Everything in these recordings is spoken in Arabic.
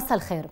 مساء الخير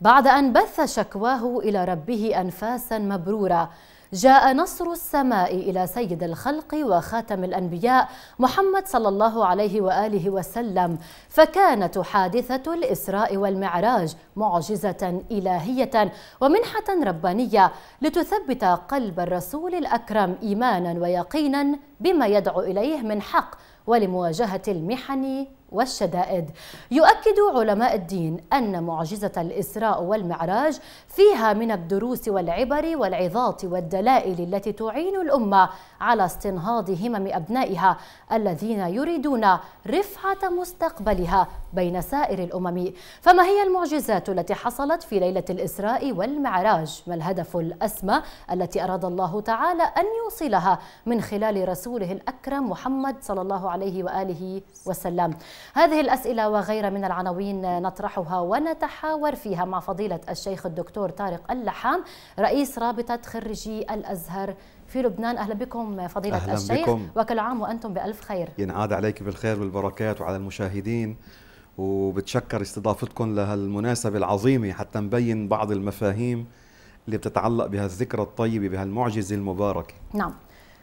بعد أن بث شكواه إلى ربه أنفاسا مبرورة جاء نصر السماء إلى سيد الخلق وخاتم الأنبياء محمد صلى الله عليه وآله وسلم فكانت حادثة الإسراء والمعراج معجزة إلهية ومنحة ربانية لتثبت قلب الرسول الأكرم إيمانا ويقينا بما يدعو إليه من حق ولمواجهة المحن والشدائد يؤكد علماء الدين أن معجزة الإسراء والمعراج فيها من الدروس والعبر والعظات والدلائل التي تعين الأمة على استنهاض همم أبنائها الذين يريدون رفعة مستقبلها بين سائر الأمم فما هي المعجزات التي حصلت في ليلة الإسراء والمعراج ما الهدف الأسمى التي أراد الله تعالى أن يوصلها من خلال رسوله الأكرم محمد صلى الله عليه وآله وسلم هذه الأسئلة وغيرها من العناوين نطرحها ونتحاور فيها مع فضيلة الشيخ الدكتور طارق اللحام رئيس رابطة خريجي الأزهر في لبنان أهلا بكم فضيلة أهلا الشيخ بكم. وكل عام وأنتم بألف خير ينعاد عليك بالخير والبركات وعلى المشاهدين وبتشكر استضافتكم لهالمناسبة العظيمة حتى نبين بعض المفاهيم اللي بتتعلق بهالذكرى الطيبة بهالمعجزة المباركة نعم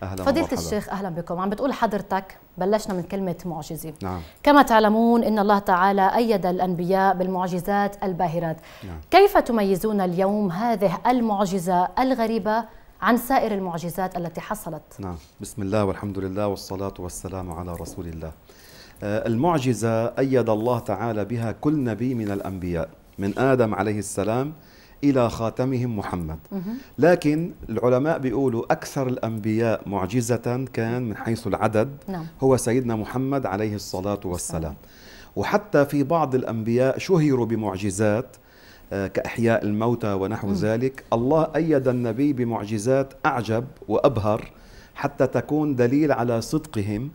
أهلا فضيلة ومرحبا. الشيخ أهلا بكم عم بتقول حضرتك بلشنا من كلمة معجزة نعم. كما تعلمون إن الله تعالى أيد الأنبياء بالمعجزات الباهرات نعم. كيف تميزون اليوم هذه المعجزة الغريبة عن سائر المعجزات التي حصلت نعم بسم الله والحمد لله والصلاة والسلام على رسول الله آه، المعجزة أيد الله تعالى بها كل نبي من الأنبياء من آدم عليه السلام إلى خاتمهم محمد لكن العلماء بيقولوا أكثر الأنبياء معجزة كان من حيث العدد نعم. هو سيدنا محمد عليه الصلاة والسلام وحتى في بعض الأنبياء شهروا بمعجزات آه، كإحياء الموتى ونحو ذلك الله أيد النبي بمعجزات أعجب وأبهر حتى تكون دليل على صدقهم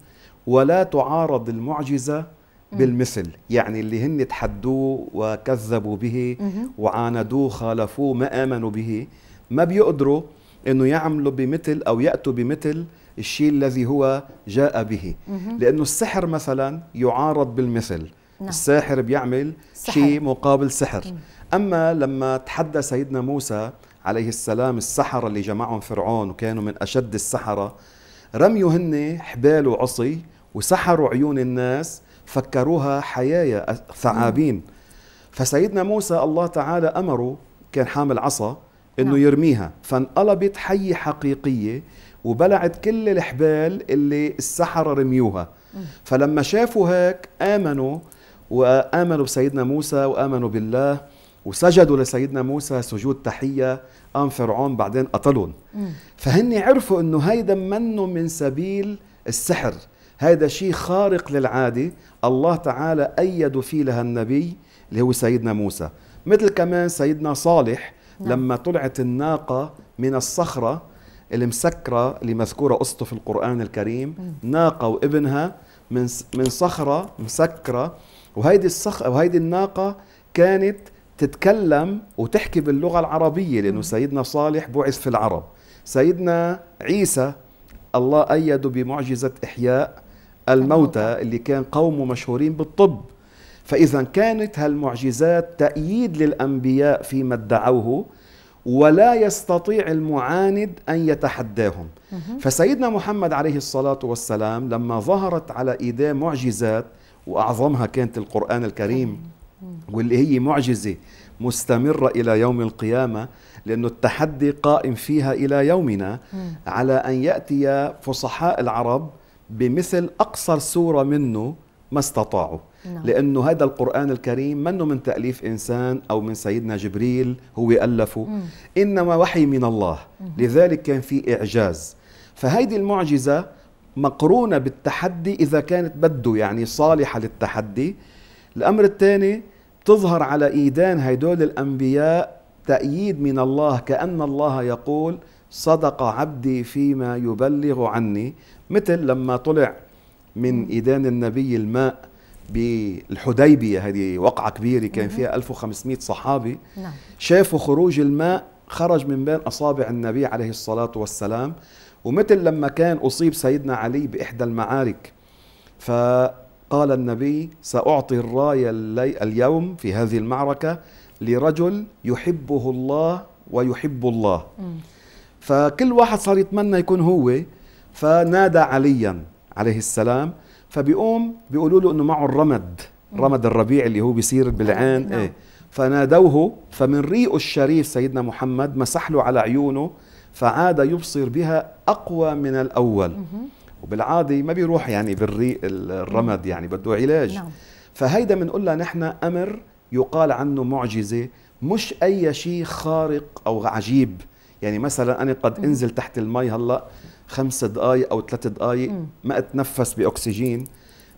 ولا تعارض المعجزة بالمثل يعني اللي هن تحدوه وكذبوا به وعاندوه خالفوه ما آمنوا به ما بيقدروا انه يعملوا بمثل او ياتوا بمثل الشيء الذي هو جاء به لانه السحر مثلا يعارض بالمثل نعم. الساحر بيعمل سحر. شيء مقابل سحر اما لما تحدى سيدنا موسى عليه السلام السحره اللي جمعهم فرعون وكانوا من اشد السحره رميوا هن حبال وعصي وسحروا عيون الناس فكروها حيايا ثعابين نعم. فسيدنا موسى الله تعالى أمره كان حامل عصا انه نعم. يرميها فانقلبت حية حقيقية وبلعت كل الحبال اللي السحرة رميوها فلما شافوا هيك آمنوا وآمنوا بسيدنا موسى وآمنوا بالله وسجدوا لسيدنا موسى سجود تحية قام فرعون بعدين قتلهم فهن عرفوا انه هيدا منه من سبيل السحر هذا شيء خارق للعادة الله تعالى أيد فيه لها النبي اللي هو سيدنا موسى مثل كمان سيدنا صالح نعم. لما طلعت الناقة من الصخرة المسكرة اللي مذكورة قصته في القرآن الكريم ناقة وابنها من من صخرة مسكرة وهيدي الصخرة وهيدي الناقة كانت تتكلم وتحكي باللغة العربية لأنه سيدنا صالح بعث في العرب سيدنا عيسى الله أيده بمعجزة إحياء الموتى اللي كان قومه مشهورين بالطب فإذا كانت هالمعجزات تأييد للأنبياء فيما ادعوه ولا يستطيع المعاند أن يتحداهم فسيدنا محمد عليه الصلاة والسلام لما ظهرت على إيديه معجزات وأعظمها كانت القرآن الكريم واللي هي معجزة مستمرة إلى يوم القيامة لأن التحدي قائم فيها إلى يومنا على أن يأتي فصحاء العرب بمثل أقصر سورة منه ما استطاعوا نعم. لأنه هذا القرآن الكريم منه من تأليف إنسان أو من سيدنا جبريل هو ألفه مم. إنما وحي من الله مم. لذلك كان في إعجاز فهيدي المعجزة مقرونة بالتحدي إذا كانت بده يعني صالحة للتحدي الأمر الثاني تظهر على إيدان هيدول الأنبياء تأييد من الله كأن الله يقول صدق عبدي فيما يبلغ عني مثل لما طلع من إيدان النبي الماء بالحديبية هذه وقعة كبيرة كان نعم. فيها 1500 صحابي نعم. شافوا خروج الماء خرج من بين أصابع النبي عليه الصلاة والسلام ومثل لما كان أصيب سيدنا علي بإحدى المعارك فقال النبي سأعطي الراية اليوم في هذه المعركة لرجل يحبه الله ويحب الله م. فكل واحد صار يتمنى يكون هو فنادى عليا عليه السلام فبيقوم بيقولوا له انه معه الرمد رمد الربيع اللي هو بيصير بالعين نعم. ايه فنادوه فمن ريقه الشريف سيدنا محمد مسح له على عيونه فعاد يبصر بها اقوى من الاول وبالعاده ما بيروح يعني بالريق الرمد يعني بده علاج نعم. فهيدا بنقول لها نحن امر يقال عنه معجزه مش اي شيء خارق او عجيب يعني مثلا انا قد انزل تحت المي هلا خمس دقائق او ثلاث دقائق ما اتنفس باكسجين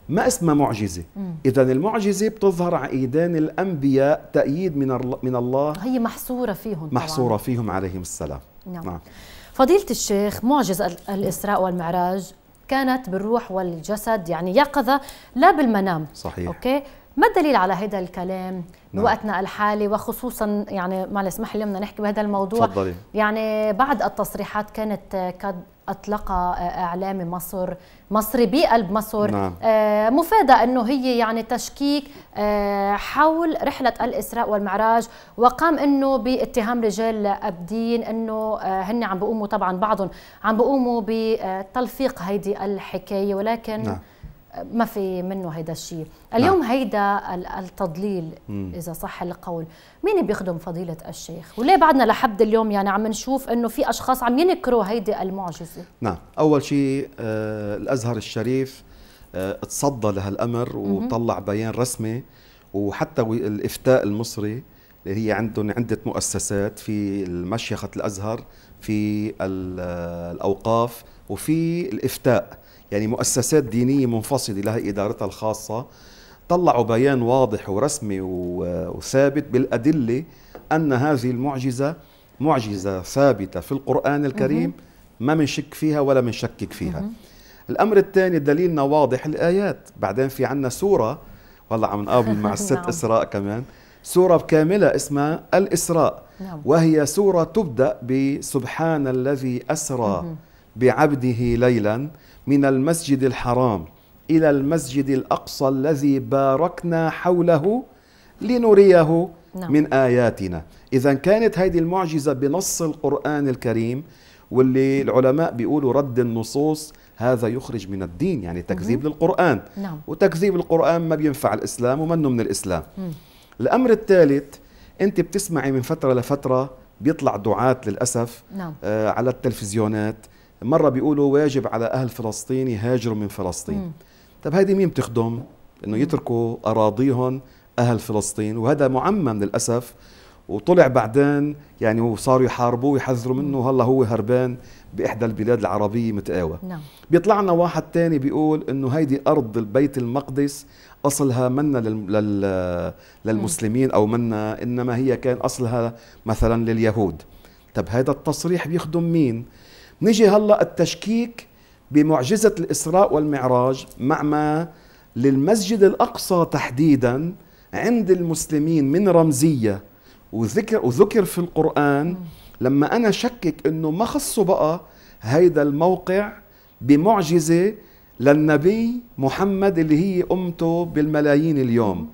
ما اسمها معجزه اذا المعجزه بتظهر على ايدين الانبياء تاييد من من الله هي محصوره فيهم محصوره طبعاً. فيهم عليهم السلام نعم, نعم. فضيله الشيخ معجزه الاسراء والمعراج كانت بالروح والجسد يعني يقظه لا بالمنام صحيح اوكي ما الدليل على هذا الكلام نعم. وقتنا الحالي وخصوصا يعني ما اسمح لي بدنا نحكي بهذا الموضوع تفضلي. يعني بعد التصريحات كانت قد اطلق اعلامي مصر مصري بقلب مصر نعم. آه، مفاده انه هي يعني تشكيك آه، حول رحله الاسراء والمعراج وقام انه باتهام رجال الدين انه آه، هن عم بيقوموا طبعا بعضهم عم بيقوموا بتلفيق هيدي الحكايه ولكن نعم. ما في منه هيدا الشيء نعم. اليوم نعم. هيدا التضليل مم. اذا صح القول مين بيخدم فضيله الشيخ وليه بعدنا لحد اليوم يعني عم نشوف انه في اشخاص عم ينكروا هيدي المعجزه نعم اول شيء آه الازهر الشريف آه تصدى لهالامر وطلع بيان رسمي وحتى الافتاء المصري اللي هي عندهم عده مؤسسات في مشيخه الازهر في آه، الاوقاف وفي الافتاء يعني مؤسسات دينية منفصلة لها إدارتها الخاصة طلعوا بيان واضح ورسمي وثابت بالأدلة أن هذه المعجزة معجزة ثابتة في القرآن الكريم ما منشك فيها ولا منشكك فيها الأمر الثاني دليلنا واضح الآيات بعدين في عنا سورة والله عم نقابل مع الست نعم. إسراء كمان سورة كاملة اسمها الإسراء نعم. وهي سورة تبدأ بسبحان الذي أسرى بعبده ليلا من المسجد الحرام الى المسجد الاقصى الذي باركنا حوله لنريه نعم. من اياتنا اذا كانت هذه المعجزه بنص القران الكريم واللي العلماء بيقولوا رد النصوص هذا يخرج من الدين يعني تكذيب مم. للقرآن نعم. وتكذيب القرآن ما بينفع الإسلام ومنه من الإسلام مم. الأمر الثالث أنت بتسمعي من فترة لفترة بيطلع دعاة للأسف نعم. آه على التلفزيونات مرة بيقولوا واجب على أهل فلسطين يهاجروا من فلسطين طب هيدي مين بتخدم انه يتركوا اراضيهم اهل فلسطين وهذا معمم للاسف وطلع بعدين يعني وصاروا يحاربوه ويحذروا منه هلا هو هربان باحدى البلاد العربيه متقاوى نعم. بيطلع لنا واحد تاني بيقول انه هيدي ارض البيت المقدس اصلها منا لل... للمسلمين او منا انما هي كان اصلها مثلا لليهود طب هذا التصريح بيخدم مين نجي هلا التشكيك بمعجزة الإسراء والمعراج مع ما للمسجد الأقصى تحديدا عند المسلمين من رمزية وذكر, وذكر في القرآن لما أنا شكك أنه ما خصه بقى هيدا الموقع بمعجزة للنبي محمد اللي هي أمته بالملايين اليوم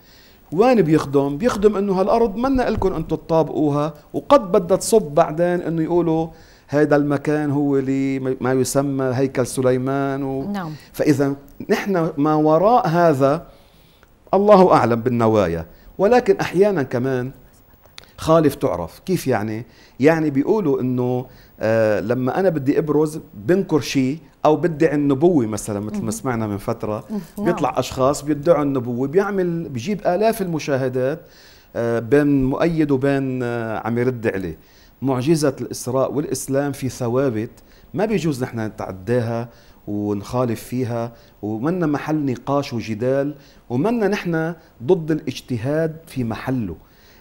وين بيخدم؟ بيخدم انه هالارض منا لكم انتم تطابقوها وقد بدها تصب بعدين انه يقولوا هذا المكان هو ما يسمى هيكل سليمان و... نعم. فإذا نحن ما وراء هذا الله أعلم بالنوايا ولكن أحيانا كمان خالف تعرف كيف يعني يعني بيقولوا انه آه لما انا بدي ابرز بنكر شيء او بدعي النبوه مثلا مثل ما سمعنا من فتره نعم. بيطلع اشخاص بيدعوا النبوه بيعمل بجيب الاف المشاهدات آه بين مؤيد وبين آه عم يرد عليه معجزة الإسراء والإسلام في ثوابت ما بيجوز نحن نتعداها ونخالف فيها ومنا محل نقاش وجدال ومنا نحن ضد الاجتهاد في محله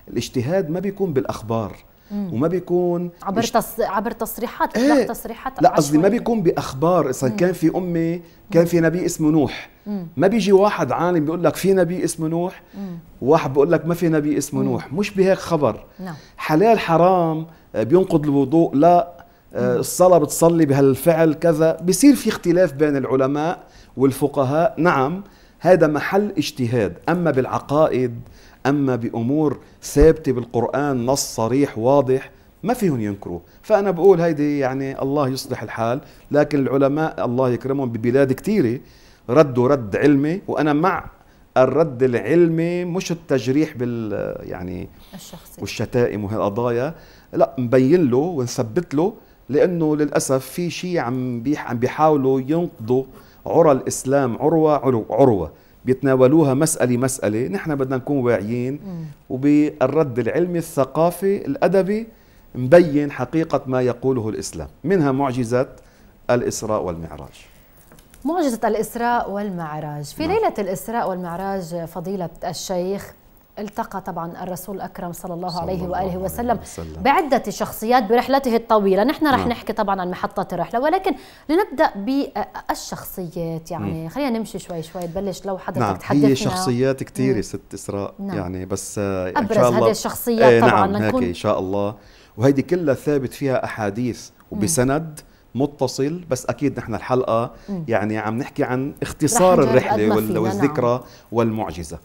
الاجتهاد ما بيكون بالأخبار مم. وما بيكون عبر مش... تص... عبر تصريحات ايه. تصريحات لا قصدي ما بيكون باخبار اذا كان في امه كان في نبي اسمه نوح مم. ما بيجي واحد عالم بيقول لك في نبي اسمه نوح مم. واحد بيقول لك ما في نبي اسمه مم. نوح مش بهيك خبر نعم. حلال حرام آه، بينقض الوضوء لا آه، الصلاة بتصلي بهالفعل كذا بصير في اختلاف بين العلماء والفقهاء نعم هذا محل اجتهاد أما بالعقائد أما بأمور ثابتة بالقرآن نص صريح واضح ما فيهم ينكروا فأنا بقول هيدي يعني الله يصلح الحال لكن العلماء الله يكرمهم ببلاد كثيرة ردوا رد علمي وأنا مع الرد العلمي مش التجريح بال يعني الشخصي والشتائم وهالقضايا لا مبين له ونثبت له لانه للاسف في شيء عم بيح عم بيحاولوا ينقضوا عرى الاسلام عروه عروه, عروة. بيتناولوها مسألة مسألة نحن بدنا نكون واعيين وبالرد العلمي الثقافي الأدبي مبين حقيقة ما يقوله الإسلام منها معجزة الإسراء والمعراج معجزة الإسراء والمعراج في نعم. ليلة الإسراء والمعراج فضيلة الشيخ التقى طبعا الرسول الأكرم صلى الله صلى عليه وآله الله وسلم, وسلم بعدة شخصيات برحلته الطويلة نحن رح نعم. نحكي طبعا عن محطة الرحلة ولكن لنبدأ بالشخصيات يعني خلينا نمشي شوي شوي تبلش لو حضرتك نعم. تحدثنا هي شخصيات كثيرة ست إسراء نعم. يعني بس آه، أبرز إن شاء الله هذه الشخصيات ايه طبعا نعم هيك إن شاء الله وهيدي كلها ثابت فيها أحاديث وبسند مم. متصل بس اكيد نحن الحلقه يعني عم نحكي عن اختصار الرحله نعم. والذكرى نعم. والمعجزه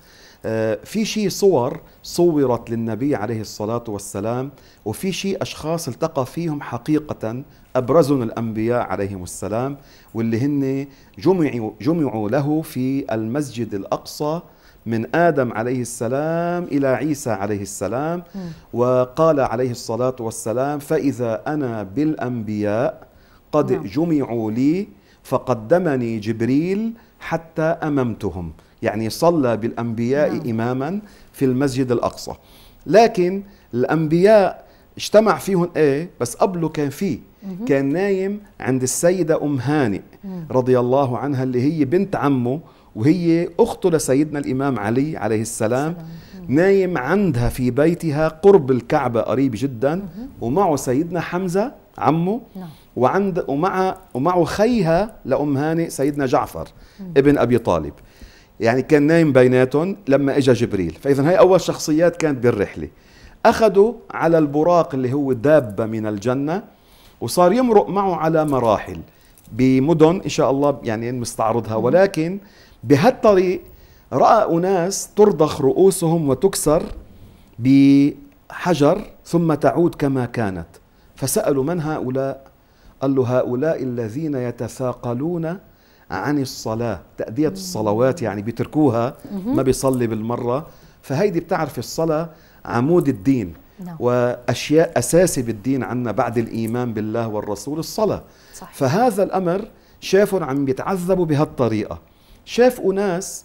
آه، في شيء صور صورت للنبي عليه الصلاة والسلام وفي شيء أشخاص التقى فيهم حقيقة أبرزهم الأنبياء عليهم السلام واللي هن جمعوا, جمعوا له في المسجد الأقصى من آدم عليه السلام إلى عيسى عليه السلام م. وقال عليه الصلاة والسلام فإذا أنا بالأنبياء قد نعم. جمعوا لي فقدمني جبريل حتى أممتهم يعني صلى بالأنبياء نعم. إماما في المسجد الأقصى لكن الأنبياء اجتمع فيهم ايه بس قبله كان فيه كان نايم عند السيدة أم هانئ رضي الله عنها اللي هي بنت عمه وهي أخته لسيدنا الإمام علي عليه السلام نايم عندها في بيتها قرب الكعبة قريب جدا ومعه سيدنا حمزة عمه نعم. وعند ومع ومعه خيها لأم هانئ سيدنا جعفر ابن أبي طالب يعني كان نايم بيناتهم لما اجى جبريل فاذا هاي اول شخصيات كانت بالرحله اخذوا على البراق اللي هو دابه من الجنه وصار يمرق معه على مراحل بمدن ان شاء الله يعني مستعرضها ولكن بهالطريق راى اناس ترضخ رؤوسهم وتكسر بحجر ثم تعود كما كانت فسالوا من هؤلاء قال له هؤلاء الذين يتثاقلون عن الصلاة تأدية الصلوات يعني بيتركوها ما بيصلي بالمرة فهيدي بتعرف الصلاة عمود الدين نعم. وأشياء أساسي بالدين عنا بعد الإيمان بالله والرسول الصلاة صحيح. فهذا الأمر شافهم عم بيتعذبوا بهالطريقة شافوا ناس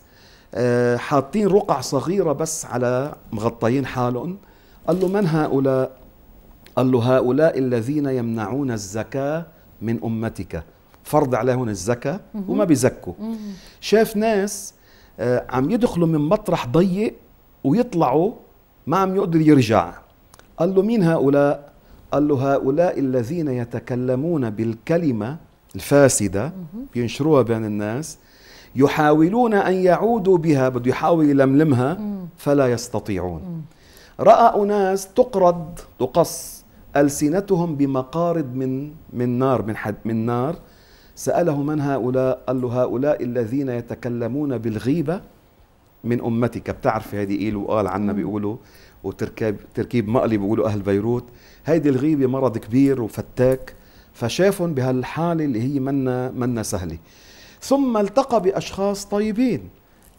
آه، حاطين رقع صغيرة بس على مغطيين حالهم قال له من هؤلاء قال له هؤلاء الذين يمنعون الزكاة من أمتك فرض عليهم الزكاة وما بيزكوا شاف ناس آه، عم يدخلوا من مطرح ضيق ويطلعوا ما عم يقدر يرجع قال له مين هؤلاء قال له هؤلاء الذين يتكلمون بالكلمة الفاسدة بينشروها بين الناس يحاولون أن يعودوا بها بده يحاول يلملمها فلا يستطيعون رأى أناس تقرض تقص ألسنتهم بمقارض من من نار من حد من نار سأله من هؤلاء قال له هؤلاء الذين يتكلمون بالغيبة من أمتك بتعرف هذه إيه وقال عنا بيقولوا وتركيب تركيب مقلي بيقولوا أهل بيروت هيدي الغيبة مرض كبير وفتاك فشافهم بهالحالة اللي هي منا منا سهلة ثم التقى بأشخاص طيبين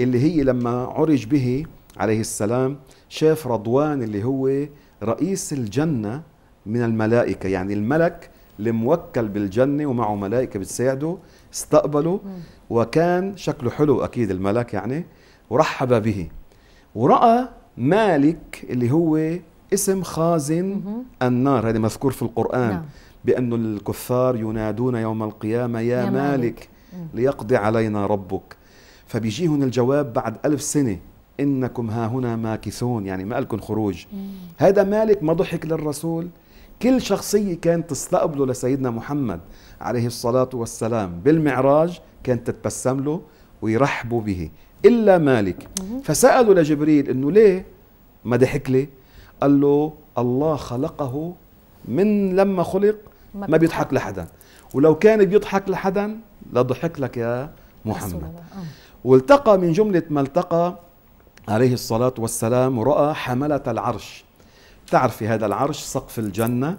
اللي هي لما عرج به عليه السلام شاف رضوان اللي هو رئيس الجنة من الملائكة يعني الملك الموكل بالجنة ومعه ملائكة بتساعده استقبله وكان شكله حلو أكيد الملك يعني ورحب به ورأى مالك اللي هو اسم خازن النار هذا مذكور في القرآن نعم. بأن الكفار ينادون يوم القيامة يا, يا مالك, مالك ليقضي علينا ربك فبيجيهم الجواب بعد ألف سنة إنكم ها هنا ماكثون يعني ما لكم خروج هذا مالك ما ضحك للرسول كل شخصية كانت تستقبله لسيدنا محمد عليه الصلاة والسلام بالمعراج كانت تتبسم له ويرحبوا به إلا مالك فسألوا لجبريل أنه ليه ما ضحك لي قال له الله خلقه من لما خلق ما بيضحك لحدا ولو كان بيضحك لحدا لضحك لك يا محمد آه. والتقى من جملة ما التقى عليه الصلاة والسلام رأى حملة العرش تعرفي هذا العرش سقف الجنة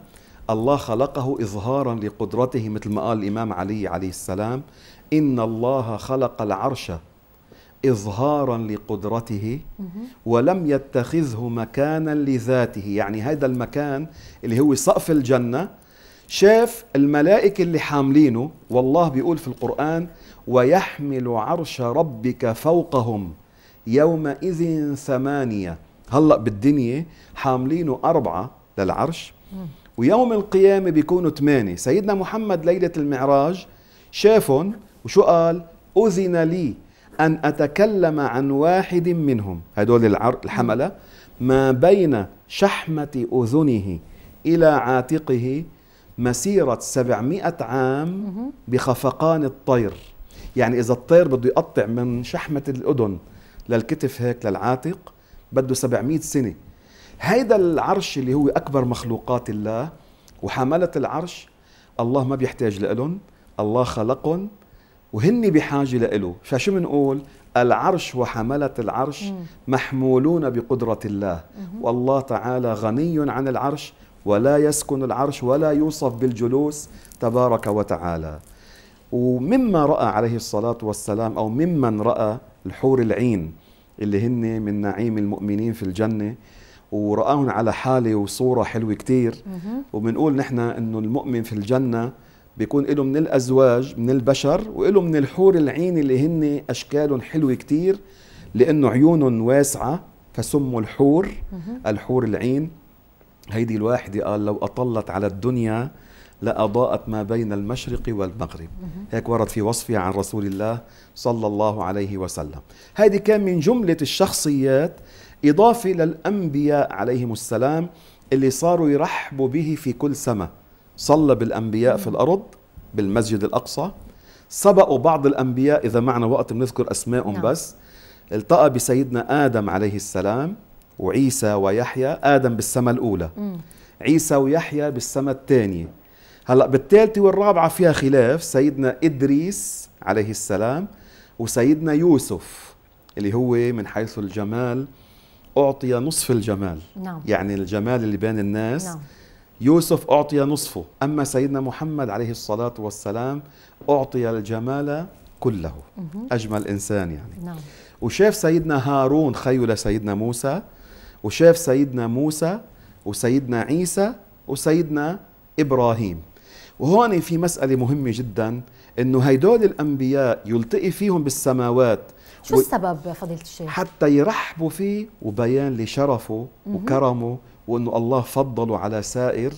الله خلقه إظهارا لقدرته مثل ما قال الإمام علي عليه السلام إن الله خلق العرش إظهارا لقدرته ولم يتخذه مكانا لذاته يعني هذا المكان اللي هو سقف الجنة شاف الملائكة اللي حاملينه والله بيقول في القرآن ويحمل عرش ربك فوقهم يومئذ ثمانية هلا بالدنيا حاملينه أربعة للعرش ويوم القيامة بيكونوا ثمانية سيدنا محمد ليلة المعراج شافهم وشو قال أذن لي أن أتكلم عن واحد منهم هدول الحملة ما بين شحمة أذنه إلى عاتقه مسيرة 700 عام بخفقان الطير يعني إذا الطير بده يقطع من شحمة الأذن للكتف هيك للعاتق بده 700 سنه هيدا العرش اللي هو اكبر مخلوقات الله وحمله العرش الله ما بيحتاج لهم الله خلقهم وهن بحاجه لإله فشو بنقول العرش وحملة العرش محمولون بقدرة الله والله تعالى غني عن العرش ولا يسكن العرش ولا يوصف بالجلوس تبارك وتعالى ومما رأى عليه الصلاة والسلام أو ممن رأى الحور العين اللي هن من نعيم المؤمنين في الجنة ورآهم على حالة وصورة حلوة كتير وبنقول نحن انه المؤمن في الجنة بيكون له من الأزواج من البشر وله من الحور العين اللي هن أشكالهم حلوة كتير لأنه عيونهم واسعة فسموا الحور الحور العين هيدي الواحدة قال لو أطلت على الدنيا لأضاءت ما بين المشرق والمغرب هيك ورد في وصفها عن رسول الله صلى الله عليه وسلم هذه كان من جملة الشخصيات إضافة للأنبياء عليهم السلام اللي صاروا يرحبوا به في كل سماء صلى بالأنبياء في الأرض بالمسجد الأقصى سبقوا بعض الأنبياء إذا معنا وقت بنذكر أسمائهم نعم. بس التقى بسيدنا آدم عليه السلام وعيسى ويحيى آدم بالسماء الأولى عيسى ويحيى بالسماء الثانية هلا بالثالثه والرابعه فيها خلاف سيدنا ادريس عليه السلام وسيدنا يوسف اللي هو من حيث الجمال اعطي نصف الجمال نعم. يعني الجمال اللي بين الناس نعم. يوسف اعطي نصفه اما سيدنا محمد عليه الصلاه والسلام اعطي الجمال كله مه. اجمل انسان يعني نعم. وشاف سيدنا هارون خيل سيدنا موسى وشاف سيدنا موسى وسيدنا عيسى وسيدنا ابراهيم وهون في مسألة مهمة جدا أنه هيدول الأنبياء يلتقي فيهم بالسماوات شو و... السبب فضيلة الشيخ؟ حتى يرحبوا فيه وبيان لشرفه وكرمه وأنه الله فضله على سائر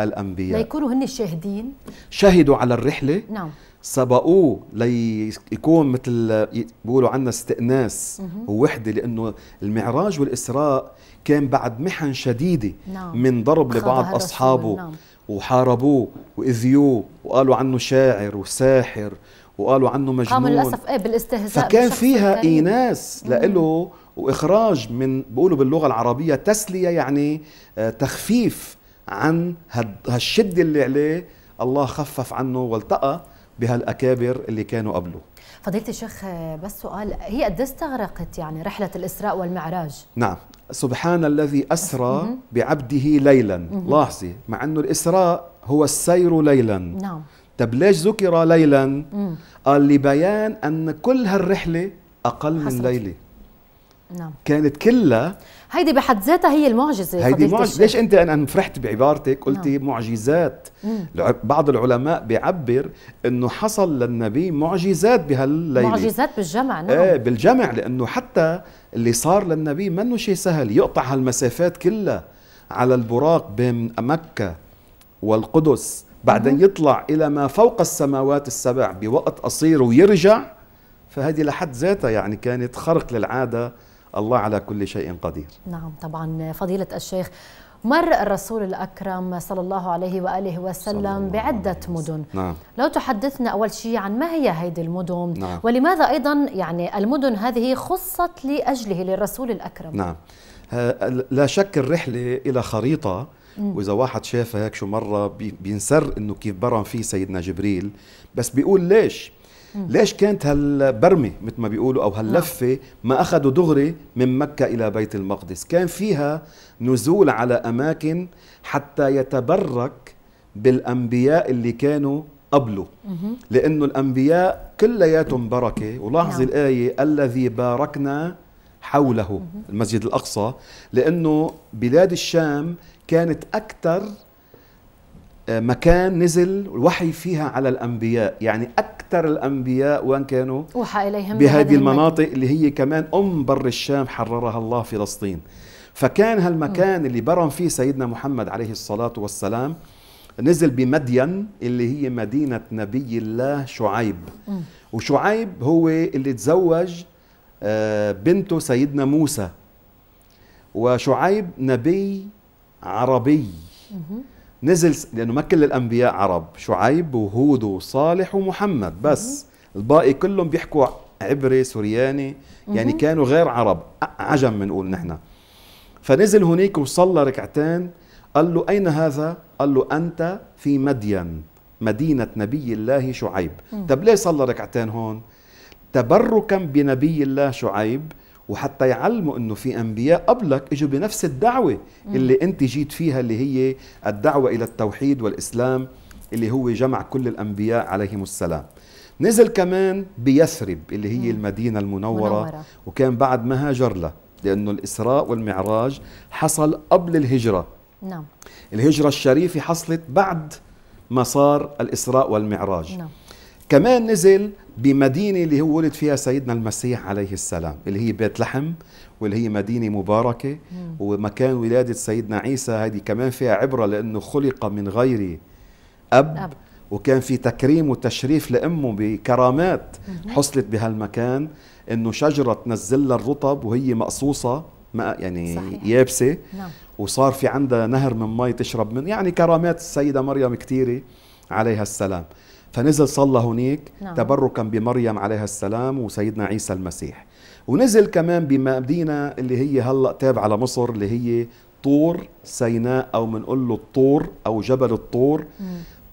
الأنبياء ليكونوا هن الشاهدين شهدوا على الرحلة نعم سبقوه ليكون مثل بيقولوا عنا استئناس ووحده لانه المعراج والاسراء كان بعد محن شديده نعم. من ضرب لبعض اصحابه نعم. وحاربوه واذيوه وقالوا عنه شاعر وساحر وقالوا عنه مجنون قاموا للاسف ايه بالاستهزاء فكان فيها ايناس لإله واخراج من بيقولوا باللغه العربيه تسليه يعني آه، تخفيف عن هالشده اللي عليه الله خفف عنه والتقى بهالاكابر اللي كانوا قبله فضيلة الشيخ آه، بس سؤال هي قد استغرقت يعني رحلة الإسراء والمعراج؟ نعم سبحان الذي أسرى بعبده ليلا لاحظي مع أنه الإسراء هو السير ليلا نعم طب ليش ذكر ليلا قال لبيان أن كل هالرحلة أقل من ليلة نعم كانت كلها هيدي بحد ذاتها هي المعجزه هيدي معجزه ليش انت انا فرحت بعبارتك قلتي نعم. معجزات مم. بعض العلماء بيعبر انه حصل للنبي معجزات بهالليله معجزات بالجمع نعم ايه بالجمع لانه حتى اللي صار للنبي منه شيء سهل يقطع هالمسافات كلها على البراق بين مكه والقدس بعدين يطلع الى ما فوق السماوات السبع بوقت قصير ويرجع فهذه لحد ذاتها يعني كانت خرق للعاده الله على كل شيء قدير نعم طبعا فضيلة الشيخ مر الرسول الأكرم صلى الله عليه وآله وسلم الله بعدة مدن نعم. لو تحدثنا أول شيء عن ما هي هذه المدن نعم. ولماذا أيضا يعني المدن هذه خصت لأجله للرسول الأكرم نعم آه، لا شك الرحلة إلى خريطة واذا واحد شافها هيك شو مره بينسر انه كيف برم فيه سيدنا جبريل بس بيقول ليش ليش كانت هالبرمه مثل ما بيقولوا او نعم. هاللفه ما اخذوا دغري من مكه الى بيت المقدس كان فيها نزول على اماكن حتى يتبرك بالانبياء اللي كانوا قبله لانه الانبياء كلياتهم بركه ولاحظي نعم. الايه الذي باركنا حوله المسجد الاقصى لانه بلاد الشام كانت اكثر مكان نزل الوحي فيها على الأنبياء يعني أكثر الأنبياء وين كانوا وحى إليهم بهذه المناطق اللي هي كمان أم بر الشام حررها الله فلسطين فكان هالمكان اللي برم فيه سيدنا محمد عليه الصلاة والسلام نزل بمدين اللي هي مدينة نبي الله شعيب وشعيب هو اللي تزوج آه، بنته سيدنا موسى وشعيب نبي عربي نزل لانه ما كل الانبياء عرب شعيب وهود وصالح ومحمد بس الباقي كلهم بيحكوا عبري سورياني يعني كانوا غير عرب عجم بنقول نحن فنزل هنيك وصلى ركعتين قال له أين هذا؟ قال له أنت في مدين مدينة نبي الله شعيب طب ليه صلى ركعتين هون؟ تبركا بنبي الله شعيب وحتى يعلموا انه في انبياء قبلك اجوا بنفس الدعوه اللي انت جيت فيها اللي هي الدعوه الى التوحيد والاسلام اللي هو جمع كل الانبياء عليهم السلام نزل كمان بيثرب اللي هي المدينه المنوره منورة. وكان بعد ما هاجر له لانه الاسراء والمعراج حصل قبل الهجره نعم الهجره الشريفه حصلت بعد ما صار الاسراء والمعراج نعم كمان نزل بمدينة اللي هو ولد فيها سيدنا المسيح عليه السلام اللي هي بيت لحم واللي هي مدينة مباركة ومكان ولادة سيدنا عيسى هذه كمان فيها عبرة لأنه خلق من غير أب, أب. وكان في تكريم وتشريف لأمه بكرامات حصلت بهالمكان أنه شجرة تنزل الرطب وهي مقصوصة ما يعني صحيح. يابسة نعم. وصار في عندها نهر من مي تشرب منه يعني كرامات السيدة مريم كثيره عليها السلام فنزل صلى هناك نعم. تبركا بمريم عليها السلام وسيدنا عيسى المسيح ونزل كمان بمدينة اللي هي هلأ تابعة لمصر اللي هي طور سيناء أو منقول له الطور أو جبل الطور مم.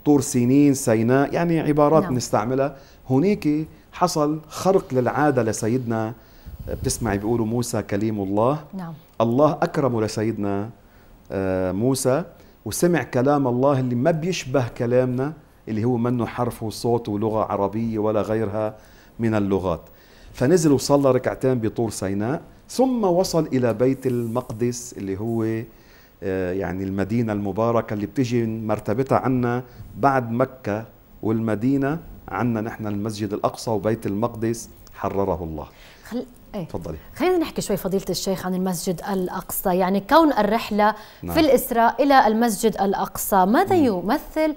طور سينين سيناء يعني عبارات نعم. نستعملها هناك حصل خرق للعادة لسيدنا بتسمعي بيقولوا موسى كليم الله نعم. الله أكرمه لسيدنا آه، موسى وسمع كلام الله اللي ما بيشبه كلامنا اللي هو منه حرف وصوت ولغة عربية ولا غيرها من اللغات فنزل وصلى ركعتين بطور سيناء ثم وصل إلى بيت المقدس اللي هو آه، يعني المدينة المباركة اللي بتجي مرتبتها عنا بعد مكة والمدينة عنا نحن المسجد الأقصى وبيت المقدس حرره الله خل... ايه تفضلي خلينا نحكي شوي فضيله الشيخ عن المسجد الاقصى يعني كون الرحله نعم. في الاسراء الى المسجد الاقصى ماذا مم. يمثل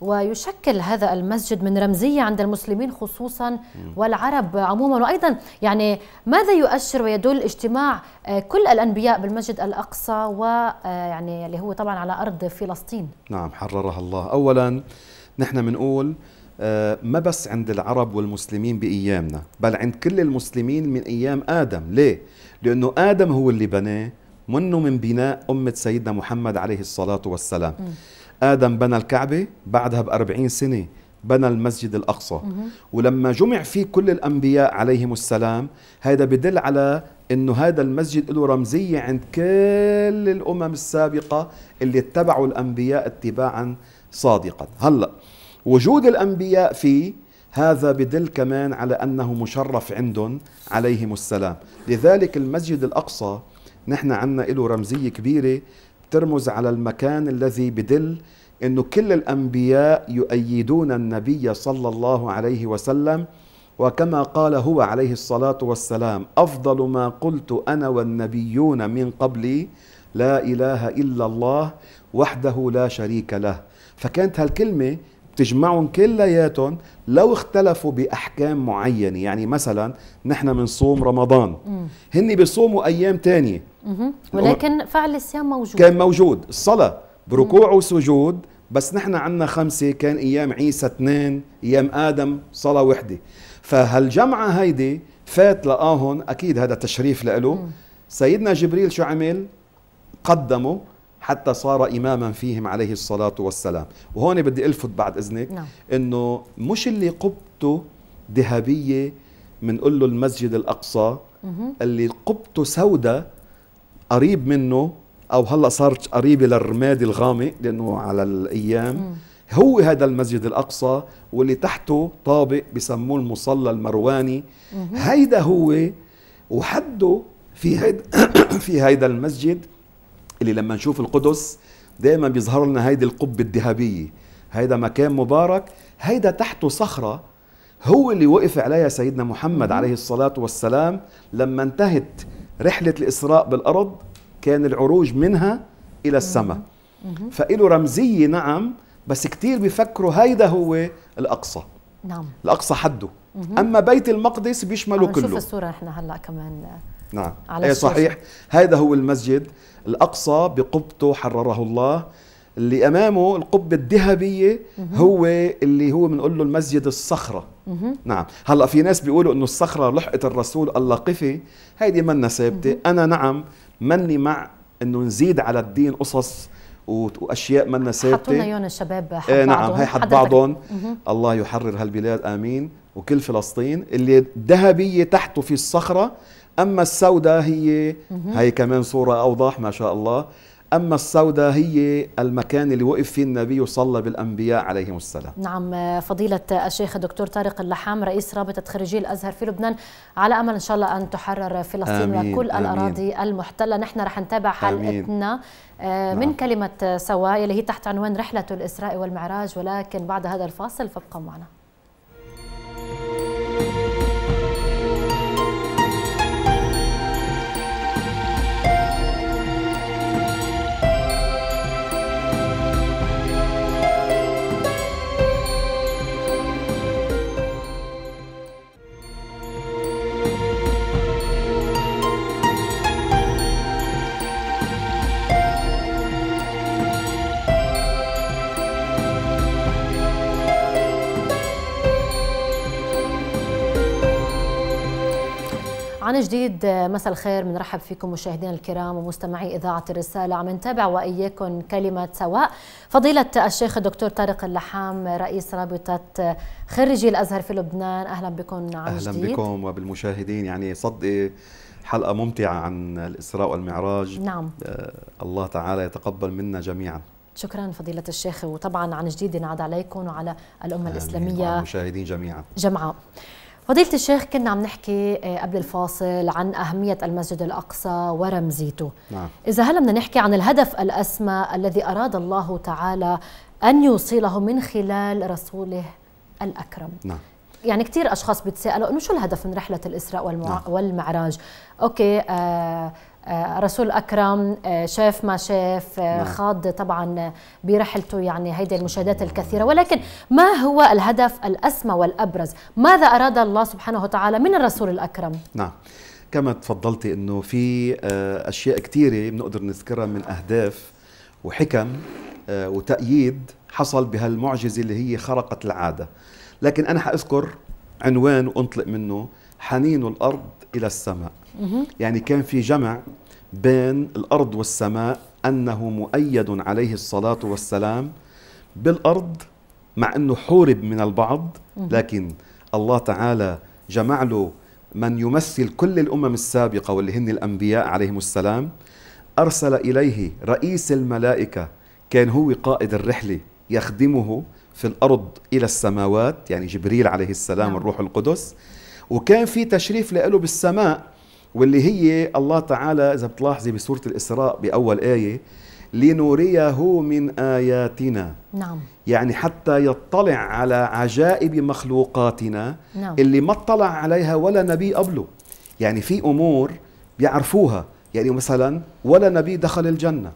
ويشكل هذا المسجد من رمزية عند المسلمين خصوصا والعرب عموما وأيضا يعني ماذا يؤشر ويدل اجتماع آه، كل الأنبياء بالمسجد الأقصى ويعني آه، اللي هو طبعا على أرض فلسطين نعم حررها الله أولا نحن بنقول آه، ما بس عند العرب والمسلمين بأيامنا بل عند كل المسلمين من أيام آدم ليه؟ لأنه آدم هو اللي بناه منه من بناء أمة سيدنا محمد عليه الصلاة والسلام م. آدم بنى الكعبة بعدها بأربعين سنة بنى المسجد الأقصى مه. ولما جمع فيه كل الأنبياء عليهم السلام هذا بدل على أنه هذا المسجد له رمزية عند كل الأمم السابقة اللي اتبعوا الأنبياء اتباعا صادقا هلأ وجود الأنبياء فيه هذا بدل كمان على أنه مشرف عندهم عليهم السلام لذلك المسجد الأقصى نحن عنا له رمزية كبيرة بترمز على المكان الذي بدل انه كل الانبياء يؤيدون النبي صلى الله عليه وسلم وكما قال هو عليه الصلاه والسلام افضل ما قلت انا والنبيون من قبلي لا اله الا الله وحده لا شريك له فكانت هالكلمه بتجمعهم كلياتهم لو اختلفوا باحكام معينه يعني مثلا نحن بنصوم رمضان هن بيصوموا ايام تانية ولكن فعل الصيام موجود كان موجود الصلاة بركوع وسجود بس نحن عندنا خمسة كان أيام عيسى اثنين أيام آدم صلاة وحدة فهالجمعة هيدي فات لقاهن أكيد هذا تشريف لإله سيدنا جبريل شو عمل قدمه حتى صار إماما فيهم عليه الصلاة والسلام وهون بدي ألفت بعد إذنك نعم. أنه مش اللي قبته ذهبية بنقول له المسجد الأقصى اللي قبته سوداء قريب منه او هلا صارت قريبه للرمادي الغامق لانه على الايام هو هذا المسجد الاقصى واللي تحته طابق بسموه المصلى المرواني هيدا هو وحده في هيدا في هيدا المسجد اللي لما نشوف القدس دائما بيظهر لنا هيدي القبه الذهبيه هيدا مكان مبارك هيدا تحته صخره هو اللي وقف عليها سيدنا محمد عليه الصلاه والسلام لما انتهت رحلة الإسراء بالأرض كان العروج منها إلى السماء فإله رمزية نعم بس كتير بيفكروا هيدا هو الأقصى نعم الأقصى حده أما بيت المقدس بيشمله كله نشوف الصورة نحن هلأ كمان نعم على أي صحيح هذا هو المسجد الأقصى بقبته حرره الله اللي امامه القبه الذهبيه هو اللي هو بنقول له المسجد الصخره نعم هلا في ناس بيقولوا انه الصخره لحقه الرسول الله قفي هيدي منا ثابته انا نعم مني مع انه نزيد على الدين قصص واشياء منا ثابته حطونا اياهم الشباب حد آه نعم هي حد بعضهم الله يحرر هالبلاد امين وكل فلسطين اللي الذهبيه تحته في الصخره اما السوداء هي هي كمان صوره اوضح ما شاء الله أما السوداء هي المكان اللي وقف فيه النبي وصلى بالأنبياء عليهم السلام نعم فضيلة الشيخ الدكتور طارق اللحام رئيس رابطة خريجي الأزهر في لبنان على أمل إن شاء الله أن تحرر فلسطين آمين وكل آمين الأراضي المحتلة نحن رح نتابع حلقتنا آه، من نعم. كلمة سوا اللي هي تحت عنوان رحلة الإسراء والمعراج ولكن بعد هذا الفاصل فابقوا معنا عن جديد مساء الخير بنرحب فيكم مشاهدينا الكرام ومستمعي اذاعه الرساله عم نتابع واياكم كلمه سواء فضيله الشيخ الدكتور طارق اللحام رئيس رابطه خريجي الازهر في لبنان اهلا بكم عن اهلا جديد. بكم وبالمشاهدين يعني صدقي حلقه ممتعه عن الاسراء والمعراج نعم آه الله تعالى يتقبل منا جميعا شكرا فضيلة الشيخ وطبعا عن جديد ينعاد عليكم وعلى الأمة الإسلامية المشاهدين جميعا جمعاء فضيلة الشيخ كنا عم نحكي آه، قبل الفاصل عن أهمية المسجد الأقصى ورمزيته نعم. إذا هلا بدنا نحكي عن الهدف الأسمى الذي أراد الله تعالى أن يوصله من خلال رسوله الأكرم نعم. يعني كثير أشخاص بتسألوا أنه شو الهدف من رحلة الإسراء والمع... نعم. والمعراج أوكي آه آه، رسول اكرم آه، شاف ما شاف آه، نعم. خاض طبعا برحلته يعني هيدي المشاهدات الكثيره ولكن ما هو الهدف الاسمى والابرز ماذا اراد الله سبحانه وتعالى من الرسول الاكرم نعم كما تفضلتي انه في اشياء كثيره بنقدر نذكرها من اهداف وحكم وتأييد حصل بهالمعجزه اللي هي خرقت العاده لكن انا حاذكر عنوان وانطلق منه حنين الارض الى السماء يعني كان في جمع بين الأرض والسماء أنه مؤيد عليه الصلاة والسلام بالأرض مع أنه حورب من البعض لكن الله تعالى جمع له من يمثل كل الأمم السابقة واللي هن الأنبياء عليهم السلام أرسل إليه رئيس الملائكة كان هو قائد الرحلة يخدمه في الأرض إلى السماوات يعني جبريل عليه السلام نعم. الروح القدس وكان في تشريف له بالسماء واللي هي الله تعالى إذا بتلاحظي بسورة الإسراء بأول آية لنريه من آياتنا نعم يعني حتى يطلع على عجائب مخلوقاتنا نعم. اللي ما اطلع عليها ولا نبي قبله يعني في أمور بيعرفوها يعني مثلا ولا نبي دخل الجنة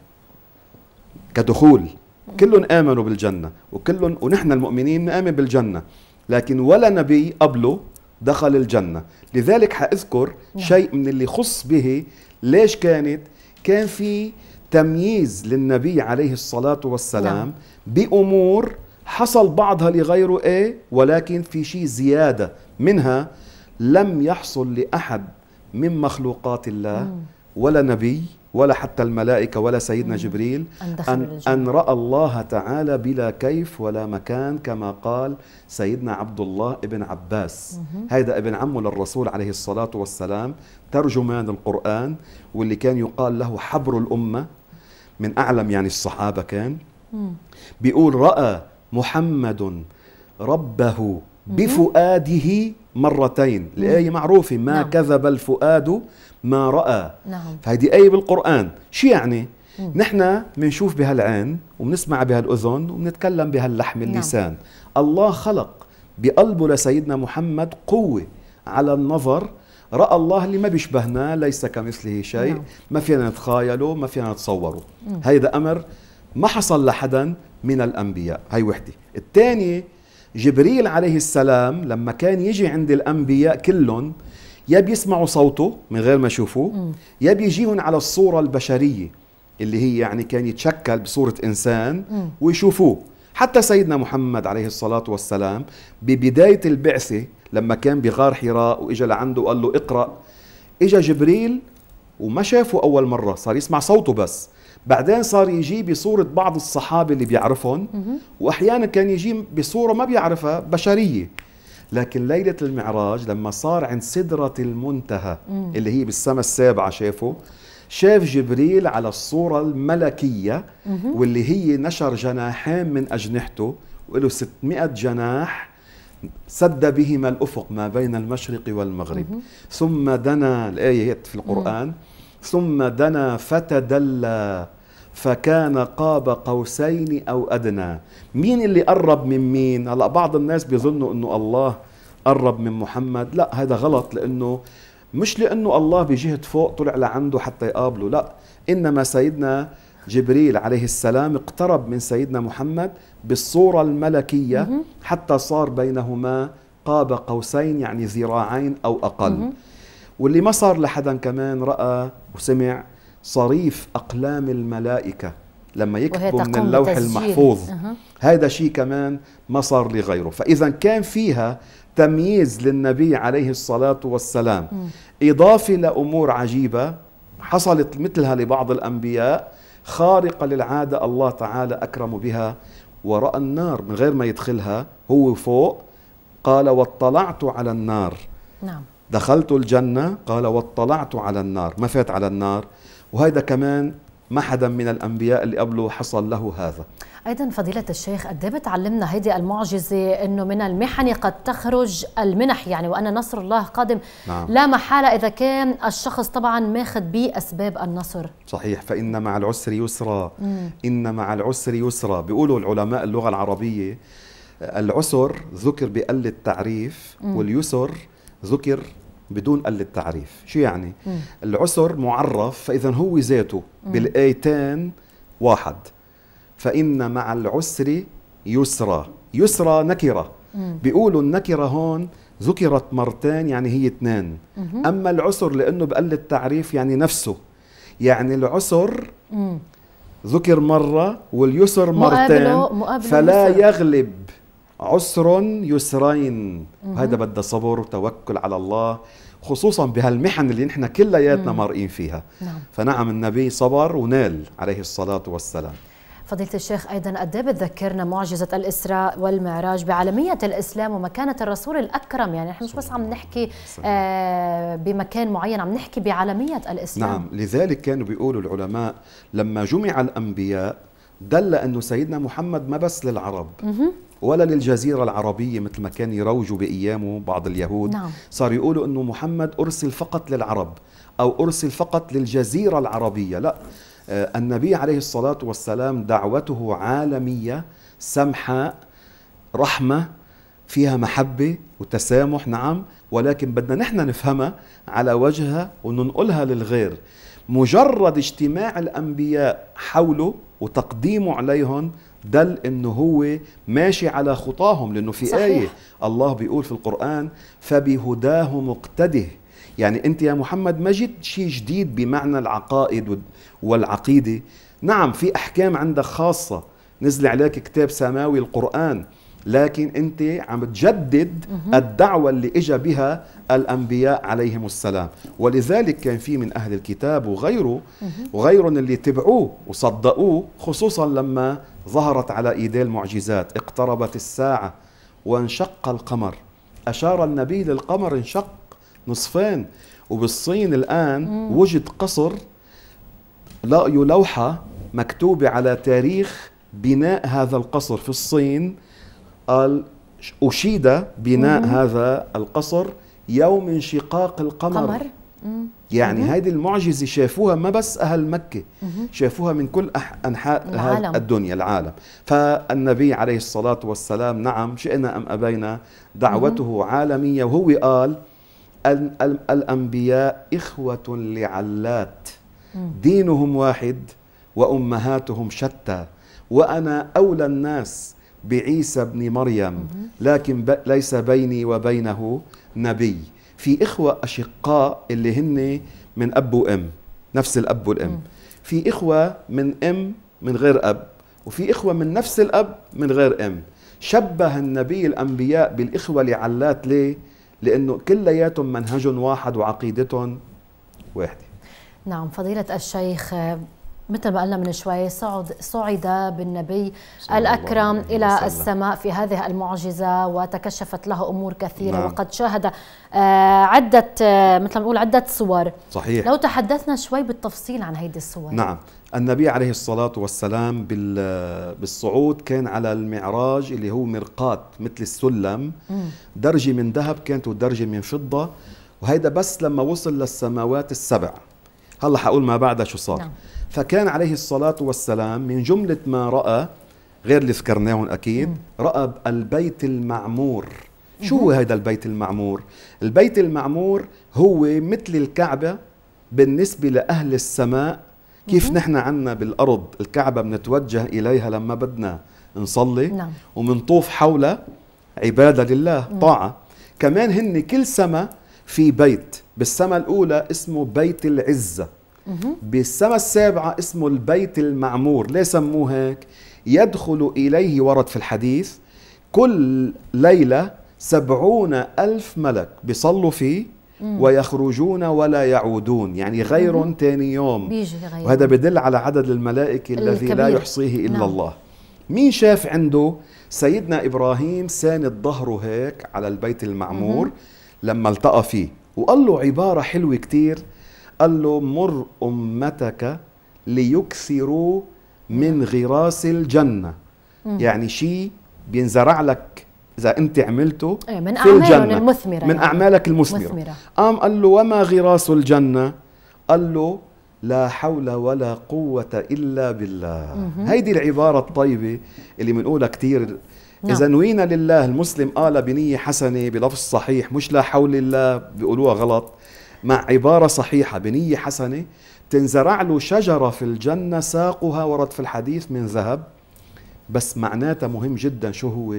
كدخول كلهم آمنوا بالجنة وكلهم ونحن المؤمنين نؤمن بالجنة لكن ولا نبي قبله دخل الجنة لذلك حأذكر نعم. شيء من اللي خص به ليش كانت كان في تمييز للنبي عليه الصلاة والسلام نعم. بأمور حصل بعضها لغيره ايه ولكن في شيء زيادة منها لم يحصل لأحد من مخلوقات الله نعم. ولا نبي ولا حتى الملائكة ولا سيدنا جبريل أن, أن رأى الله تعالى بلا كيف ولا مكان كما قال سيدنا عبد الله ابن عباس هذا ابن عمه للرسول عليه الصلاة والسلام ترجمان القرآن واللي كان يقال له حبر الأمة من أعلم يعني الصحابة كان بيقول رأى محمد ربه بفؤاده مرتين الآية معروفة ما نعم. كذب الفؤاد ما رأى نعم. فهيدي آية بالقرآن شو يعني؟ مم. نحن بنشوف بهالعين وبنسمع بهالأذن وبنتكلم بهاللحم نعم. اللسان نعم. الله خلق بقلبه لسيدنا محمد قوة على النظر رأى الله اللي ما بيشبهنا ليس كمثله شيء نعم. ما فينا نتخايله ما فينا نتصوره هذا هيدا أمر ما حصل لحدا من الأنبياء هي وحدة الثانية جبريل عليه السلام لما كان يجي عند الأنبياء كلهم يا بيسمعوا صوته من غير ما يشوفوه يا بيجيهم على الصورة البشرية اللي هي يعني كان يتشكل بصورة إنسان ويشوفوه حتى سيدنا محمد عليه الصلاة والسلام ببداية البعثة لما كان بغار حراء وإجا لعنده وقال له اقرأ إجا جبريل وما شافه أول مرة صار يسمع صوته بس بعدين صار يجي بصورة بعض الصحابة اللي بيعرفهم وأحيانا كان يجي بصورة ما بيعرفها بشرية لكن ليلة المعراج لما صار عند سدرة المنتهى مم. اللي هي بالسماء السابعة شافه شاف جبريل على الصورة الملكية مم. واللي هي نشر جناحين من أجنحته وله 600 جناح سد بهما الأفق ما بين المشرق والمغرب مم. ثم دنا الآية في القرآن ثم دنا فتدلى فكان قاب قوسين أو أدنى مين اللي قرب من مين؟ هلأ بعض الناس بيظنوا أنه الله قرب من محمد لا هذا غلط لأنه مش لأنه الله بجهة فوق طلع لعنده حتى يقابله لا إنما سيدنا جبريل عليه السلام اقترب من سيدنا محمد بالصورة الملكية حتى صار بينهما قاب قوسين يعني ذراعين أو أقل واللي ما صار لحدا كمان رأى وسمع صريف أقلام الملائكة لما يكتبوا من اللوح تسجيل. المحفوظ أه. هذا شيء كمان ما صار لغيره فإذا كان فيها تمييز للنبي عليه الصلاة والسلام م. إضافة لأمور عجيبة حصلت مثلها لبعض الأنبياء خارقة للعادة الله تعالى أكرم بها ورأى النار من غير ما يدخلها هو فوق قال واطلعت على النار نعم دخلت الجنة قال واطلعت على النار ما فات على النار وهذا كمان ما حدا من الأنبياء اللي قبله حصل له هذا أيضا فضيلة الشيخ قد ايه بتعلمنا هذه المعجزة أنه من المحن قد تخرج المنح يعني وأن نصر الله قادم نعم. لا محالة إذا كان الشخص طبعا ماخذ بأسباب النصر صحيح فإن مع العسر يسرا إن مع العسر يسرا بيقولوا العلماء اللغة العربية العسر ذكر بقل التعريف واليسر ذكر بدون قل التعريف شو يعني؟ مم. العسر معرف فإذا هو ذاته بالآيتان واحد فإن مع العسر يسرى يسرى نكرة بيقولوا النكرة هون ذكرت مرتين يعني هي اثنان أما العسر لأنه بقل التعريف يعني نفسه يعني العسر مم. ذكر مرة واليسر مرتين مقابله مقابله فلا يسر. يغلب عسر يسرين هذا بده صبر وتوكل على الله خصوصا بهالمحن اللي نحن كلياتنا مارقين فيها نعم. فنعم النبي صبر ونال عليه الصلاة والسلام فضيلة الشيخ أيضا قد إيه بتذكرنا معجزة الإسراء والمعراج بعالمية الإسلام ومكانة الرسول الأكرم يعني نحن مش بس عم نحكي آه بمكان معين عم نحكي بعالمية الإسلام نعم لذلك كانوا بيقولوا العلماء لما جمع الأنبياء دل أنه سيدنا محمد ما بس للعرب ولا للجزيرة العربية مثل ما كان يروجوا بأيامه بعض اليهود نعم. صار يقولوا أنه محمد أرسل فقط للعرب أو أرسل فقط للجزيرة العربية لا آه، النبي عليه الصلاة والسلام دعوته عالمية سمحة رحمة فيها محبة وتسامح نعم ولكن بدنا نحن نفهمها على وجهها وننقلها للغير مجرد اجتماع الأنبياء حوله وتقديمه عليهم دل انه هو ماشي على خطاهم لانه في صحيح. ايه الله بيقول في القران فبهداه مقتده يعني انت يا محمد ما جيت شيء جديد بمعنى العقائد والعقيده نعم في احكام عندك خاصه نزل عليك كتاب سماوي القران لكن انت عم تجدد الدعوه اللي اجى بها الانبياء عليهم السلام ولذلك كان في من اهل الكتاب وغيره وغيرهم اللي تبعوه وصدقوه خصوصا لما ظهرت على ايديه المعجزات اقتربت الساعه وانشق القمر اشار النبي للقمر انشق نصفين وبالصين الان وجد قصر لقيوا لوحه مكتوبه على تاريخ بناء هذا القصر في الصين قال أشيد بناء مم. هذا القصر يوم انشقاق القمر قمر؟ يعني مم. هذه المعجزة شافوها ما بس أهل مكة مم. شافوها من كل أح... أنحاء العالم. الدنيا العالم فالنبي عليه الصلاة والسلام نعم شئنا أم أبينا دعوته مم. عالمية وهو قال الأنبياء إخوة لعلات دينهم واحد وأمهاتهم شتى وأنا أولى الناس بعيسى ابن مريم لكن ب... ليس بيني وبينه نبي في إخوة أشقاء اللي هن من أب وأم نفس الأب والأم في إخوة من أم من غير أب وفي إخوة من نفس الأب من غير أم شبه النبي الأنبياء بالإخوة لعلات ليه؟ لأنه كلياتهم منهج واحد وعقيدتهم واحدة نعم فضيلة الشيخ مثل ما قلنا من شوي صعد صعد بالنبي الأكرم إلى السماء في هذه المعجزة وتكشفت له أمور كثيرة نعم. وقد شاهد آه، عدة آه، مثل ما نقول عدة صور صحيح لو تحدثنا شوي بالتفصيل عن هذه الصور نعم النبي عليه الصلاة والسلام بالصعود كان على المعراج اللي هو مرقات مثل السلم درجة من ذهب كانت ودرجة من فضة وهيدا بس لما وصل للسماوات السبع هلا حقول ما بعدها شو صار نعم. فكان عليه الصلاة والسلام من جملة ما رأى غير اللي ذكرناهم أكيد رأى البيت المعمور شو هو هذا البيت المعمور؟ البيت المعمور هو مثل الكعبة بالنسبة لأهل السماء كيف نحن عنا بالأرض الكعبة بنتوجه إليها لما بدنا نصلي نعم. ومنطوف حولها عبادة لله مم. طاعة كمان هن كل سماء في بيت بالسماء الأولى اسمه بيت العزة بالسماء السابعة اسمه البيت المعمور ليه سموه هيك يدخل إليه ورد في الحديث كل ليلة سبعون ألف ملك بيصلوا فيه ويخرجون ولا يعودون يعني غير تاني يوم بيجي وهذا بدل على عدد الملائكة الذي لا يحصيه إلا نعم. الله مين شاف عنده سيدنا إبراهيم ساند ظهره هيك على البيت المعمور مم. لما التقى فيه وقال له عبارة حلوة كتير قال له مر أمتك ليكثروا من غراس الجنة مم. يعني شيء بينزرع لك إذا أنت عملته إيه، من في الجنة المثمرة من يعني. أعمالك المثمرة. المثمرة قام قال له وما غراس الجنة قال له لا حول ولا قوة إلا بالله هيدي العبارة الطيبة اللي بنقولها كثير نعم. إذا نوينا لله المسلم قال بنية حسنة بلفظ صحيح مش لا حول الله بيقولوها غلط مع عبارة صحيحة بنية حسنة تنزرع له شجرة في الجنة ساقها ورد في الحديث من ذهب بس معناتها مهم جدا شو هو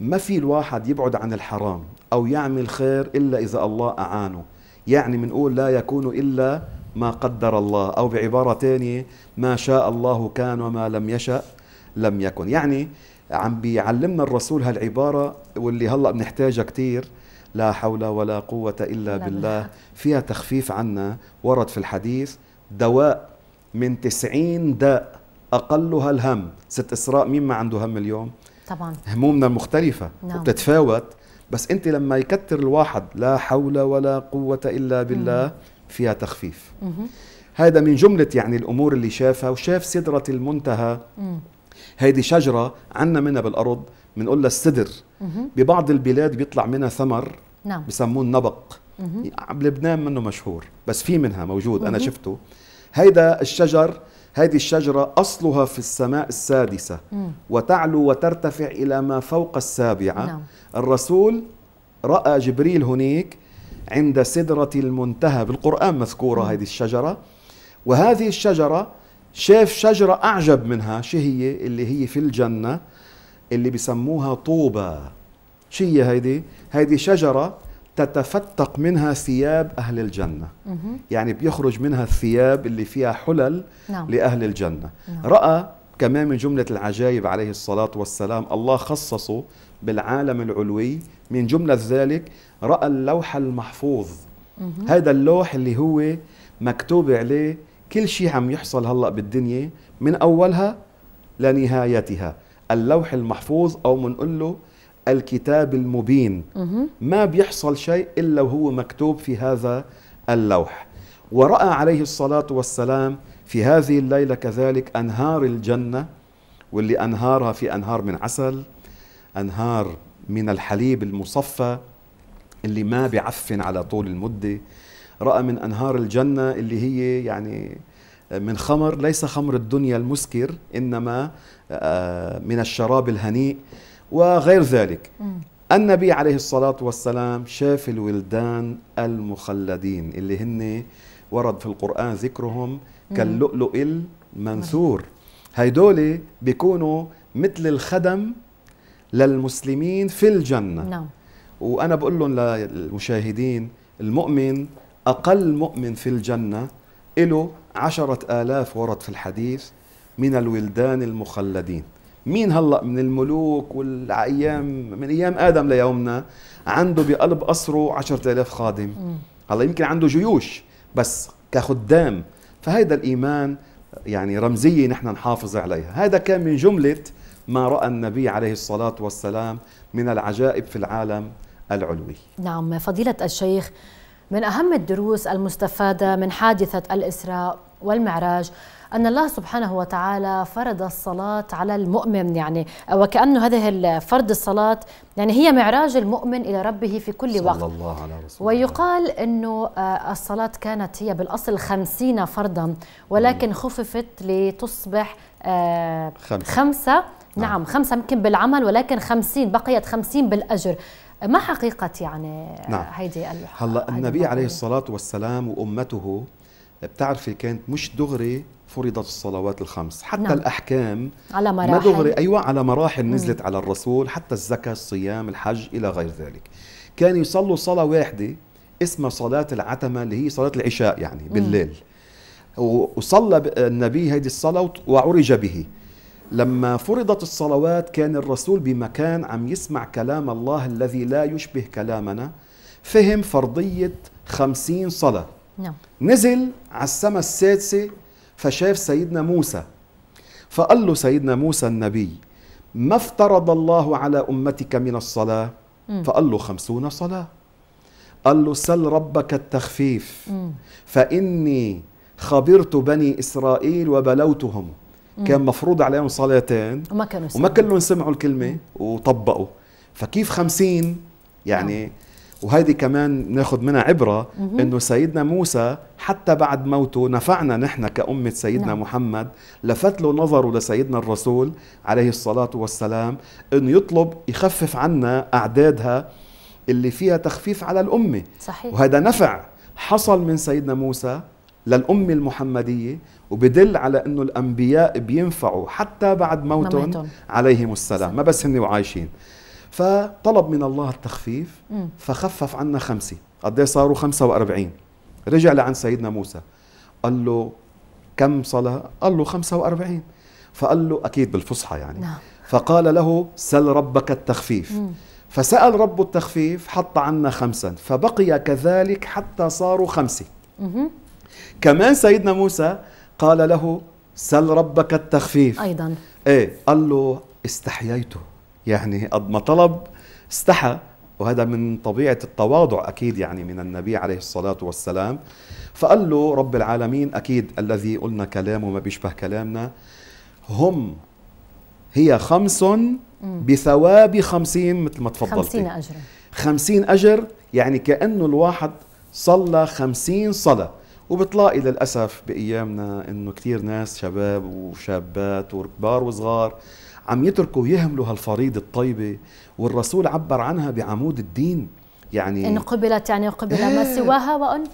ما في الواحد يبعد عن الحرام أو يعمل خير إلا إذا الله أعانه يعني منقول لا يكون إلا ما قدر الله أو بعبارة تانية ما شاء الله كان وما لم يشأ لم يكن يعني عم بيعلمنا الرسول هالعبارة واللي هلأ بنحتاجها كتير لا حول ولا قوة إلا بالله فيها تخفيف عنا ورد في الحديث دواء من تسعين داء أقلها الهم ست إسراء مين ما عنده هم اليوم طبعا همومنا المختلفة نعم. وبتتفاوت بس أنت لما يكتر الواحد لا حول ولا قوة إلا بالله مم. فيها تخفيف هذا من جملة يعني الأمور اللي شافها وشاف سدرة المنتهى هذه هيدي شجرة عنا منها بالأرض بنقول لها السدر ببعض البلاد بيطلع منها ثمر نعم بسموه النبق بلبنان منه مشهور بس في منها موجود انا شفته هيدا الشجر هذه الشجرة أصلها في السماء السادسة مم. وتعلو وترتفع إلى ما فوق السابعة نعم. الرسول رأى جبريل هناك عند سدرة المنتهى بالقرآن مذكورة مم. هذه الشجرة وهذه الشجرة شاف شجرة أعجب منها شهية اللي هي في الجنة اللي بسموها طوبة شي هيدي هيدي شجرة تتفتق منها ثياب أهل الجنة يعني بيخرج منها الثياب اللي فيها حلل نعم. لأهل الجنة نعم. رأى كمان من جملة العجائب عليه الصلاة والسلام الله خصصه بالعالم العلوي من جملة ذلك رأى اللوح المحفوظ هذا اللوح اللي هو مكتوب عليه كل شيء عم يحصل هلأ بالدنيا من أولها لنهايتها اللوح المحفوظ او بنقول له الكتاب المبين ما بيحصل شيء الا وهو مكتوب في هذا اللوح وراى عليه الصلاه والسلام في هذه الليله كذلك انهار الجنه واللي انهارها في انهار من عسل انهار من الحليب المصفى اللي ما بيعفن على طول المده راى من انهار الجنه اللي هي يعني من خمر ليس خمر الدنيا المسكر انما آه، من الشراب الهنيء وغير ذلك النبي عليه الصلاة والسلام شاف الولدان المخلدين اللي هن ورد في القرآن ذكرهم كاللؤلؤ المنثور هيدول بيكونوا مثل الخدم للمسلمين في الجنة نعم. وأنا بقول لهم للمشاهدين المؤمن أقل مؤمن في الجنة له عشرة آلاف ورد في الحديث من الولدان المخلدين مين هلا من الملوك والايام من ايام ادم ليومنا عنده بقلب قصره 10000 خادم هلا يمكن عنده جيوش بس كخدام فهيدا الايمان يعني رمزيه نحن نحافظ عليها هذا كان من جمله ما راى النبي عليه الصلاه والسلام من العجائب في العالم العلوي نعم فضيله الشيخ من أهم الدروس المستفادة من حادثة الإسراء والمعراج أن الله سبحانه وتعالى فرض الصلاة على المؤمن يعني وكأنه هذه فرض الصلاة يعني هي معراج المؤمن إلى ربه في كل صلى وقت صلى الله على رسول ويقال أنه آه، الصلاة كانت هي بالأصل خمسين فرضا ولكن خففت لتصبح آه، خمسة, خمسة نعم, نعم خمسة يمكن بالعمل ولكن خمسين بقيت خمسين بالأجر ما حقيقة يعني نعم. هيدي هلا النبي عليه الصلاة والسلام وأمته بتعرفي كانت مش دغري فرضت الصلوات الخمس حتى نعم. الأحكام على مراحل ما دغري أيوة على مراحل نزلت مم. على الرسول حتى الزكاة الصيام الحج إلى غير ذلك كان يصلوا صلاة واحدة اسمها صلاة العتمة اللي هي صلاة العشاء يعني بالليل مم. وصلى النبي هذه الصلاة وعرج به لما فرضت الصلوات كان الرسول بمكان عم يسمع كلام الله الذي لا يشبه كلامنا فهم فرضية خمسين صلاة نعم. نزل على السماء السادسة فشاف سيدنا موسى فقال له سيدنا موسى النبي ما افترض الله على أمتك من الصلاة م. فقال له خمسون صلاة قال له سل ربك التخفيف م. فإني خبرت بني إسرائيل وبلوتهم كان مفروض عليهم صلاتين وما كانوا يسمعوا. وما كلهم سمعوا الكلمه وطبقوا فكيف خمسين يعني نعم. وهيدي كمان ناخذ منها عبرة أنه سيدنا موسى حتى بعد موته نفعنا نحن كأمة سيدنا نعم. محمد لفت له نظره لسيدنا الرسول عليه الصلاة والسلام أنه يطلب يخفف عنا أعدادها اللي فيها تخفيف على الأمة صحيح. وهذا نفع حصل من سيدنا موسى للأمة المحمدية وبدل على انه الانبياء بينفعوا حتى بعد موتهم, عليهم السلام ما بس هن وعايشين فطلب من الله التخفيف فخفف عنا خمسة قد صاروا 45 رجع لعند سيدنا موسى قال له كم صلاة قال له 45 فقال له أكيد بالفصحى يعني نعم. فقال له سل ربك التخفيف مم. فسأل رب التخفيف حط عنا خمسا فبقي كذلك حتى صاروا خمسة مم. كمان سيدنا موسى قال له سل ربك التخفيف أيضا إيه قال له استحييته يعني قد ما طلب استحى وهذا من طبيعة التواضع أكيد يعني من النبي عليه الصلاة والسلام فقال له رب العالمين أكيد الذي قلنا كلامه ما بيشبه كلامنا هم هي خمس بثواب خمسين مثل ما تفضلت خمسين أجر خمسين أجر يعني كأنه الواحد صلى خمسين صلاة وبتلاقي للاسف بايامنا انه كثير ناس شباب وشابات وكبار وصغار عم يتركوا يهملوا هالفريضه الطيبه والرسول عبر عنها بعمود الدين يعني انه قبلت يعني قبل ما إيه. سواها وان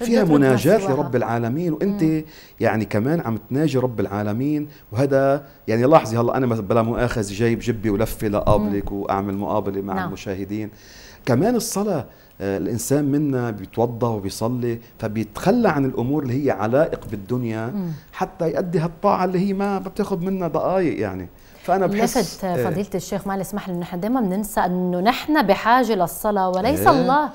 فيها مناجاة لرب العالمين وانت مم. يعني كمان عم تناجي رب العالمين وهذا يعني لاحظي هلا انا بلا مؤاخذه جايب جبي ولفه لاقابلك واعمل مقابله مع نعم. المشاهدين كمان الصلاه آه، الانسان منا بيتوضا وبيصلي فبيتخلى عن الامور اللي هي علائق بالدنيا حتى يؤدي هالطاعه اللي هي ما بتاخذ منا دقائق يعني فانا بحس لفت فضيله آه، الشيخ ما اسمح لي نحن دائما بننسى انه نحن بحاجه للصلاه وليس إيه؟ الله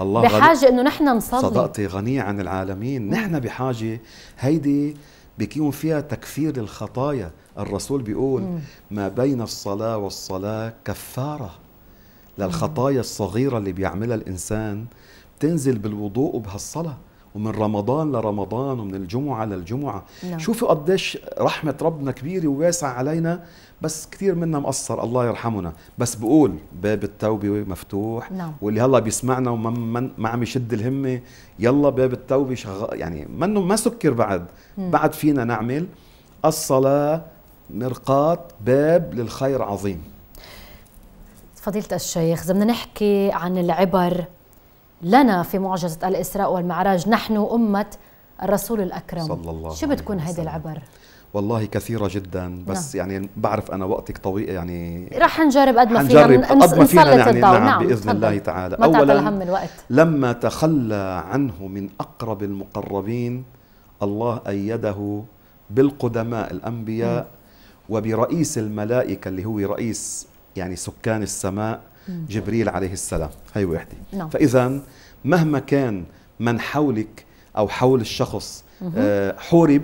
الله بحاجه انه نحن نصلي صدقتي غنيه عن العالمين نحن بحاجه هيدي بيكون فيها تكفير الخطايا الرسول بيقول مم. ما بين الصلاة والصلاة كفارة للخطايا الصغيرة اللي بيعملها الإنسان بتنزل بالوضوء وبهالصلاة ومن رمضان لرمضان ومن الجمعة للجمعة نعم. شوفوا قديش رحمة ربنا كبيرة وواسعة علينا بس كثير منا مقصر الله يرحمنا بس بقول باب التوبة مفتوح نعم. واللي هلا بيسمعنا وما ما عم يشد الهمة يلا باب التوبة شغال يعني منه ما سكر بعد م. بعد فينا نعمل الصلاة مرقات باب للخير عظيم فضيلة الشيخ إذا بدنا نحكي عن العبر لنا في معجزة الإسراء والمعراج نحن أمة الرسول الأكرم صلى الله شو بتكون هيدي العبر؟ والله كثيرة جدا نعم. بس نعم. يعني بعرف أنا وقتك طويل يعني رح نجرب قد ما فينا نجرب قد ما فينا يعني نعم, نعم بإذن الله تعالى ما أولا هم الوقت. لما تخلى عنه من أقرب المقربين الله أيده بالقدماء الأنبياء م. وبرئيس الملائكة اللي هو رئيس يعني سكان السماء جبريل عليه السلام هي وحده نعم. فإذا مهما كان من حولك أو حول الشخص آه، حورب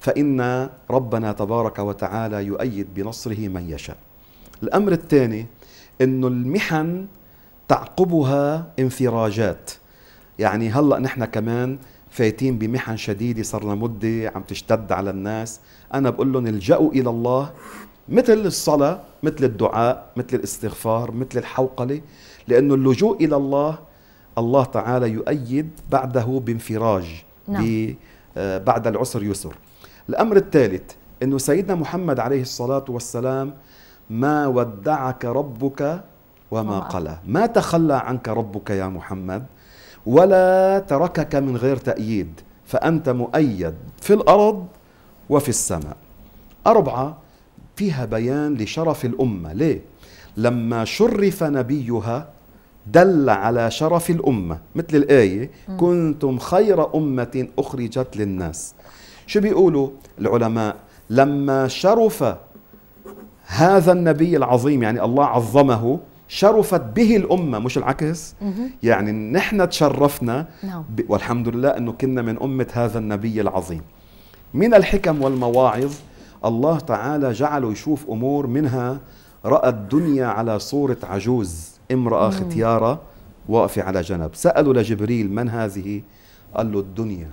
فإن ربنا تبارك وتعالى يؤيد بنصره من يشاء الأمر الثاني أنه المحن تعقبها انفراجات يعني هلأ نحن كمان فايتين بمحن شديدة صرنا مدة عم تشتد على الناس أنا بقول لهم الجأوا إلى الله مثل الصلاة مثل الدعاء مثل الاستغفار مثل الحوقلة لأنه اللجوء إلى الله الله تعالى يؤيد بعده بانفراج نعم. آه، بعد العسر يسر الأمر الثالث أنه سيدنا محمد عليه الصلاة والسلام ما ودعك ربك وما قلى ما تخلى عنك ربك يا محمد ولا تركك من غير تأييد فأنت مؤيد في الأرض وفي السماء أربعة فيها بيان لشرف الأمة ليه؟ لما شرف نبيها دل على شرف الأمة مثل الآية كنتم خير أمة أخرجت للناس شو بيقولوا العلماء لما شرف هذا النبي العظيم يعني الله عظمه شرفت به الأمة مش العكس يعني نحن تشرفنا نعم. والحمد لله أنه كنا من أمة هذا النبي العظيم من الحكم والمواعظ الله تعالى جعله يشوف امور منها راى الدنيا على صوره عجوز امراه ختياره واقفه على جنب سالوا لجبريل من هذه قال له الدنيا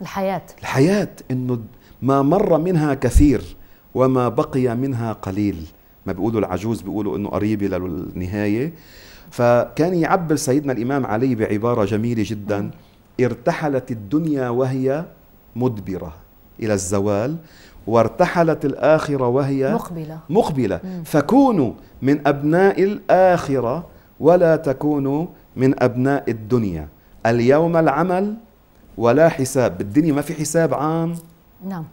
الحياه الحياه انه ما مر منها كثير وما بقي منها قليل ما بيقولوا العجوز بيقولوا انه قريبه للنهايه فكان يعبر سيدنا الامام علي بعباره جميله جدا ارتحلت الدنيا وهي مدبره الى الزوال وارتحلت الآخرة وهي مقبلة مقبلة فكونوا من أبناء الآخرة ولا تكونوا من أبناء الدنيا اليوم العمل ولا حساب بالدنيا ما في حساب عام نعم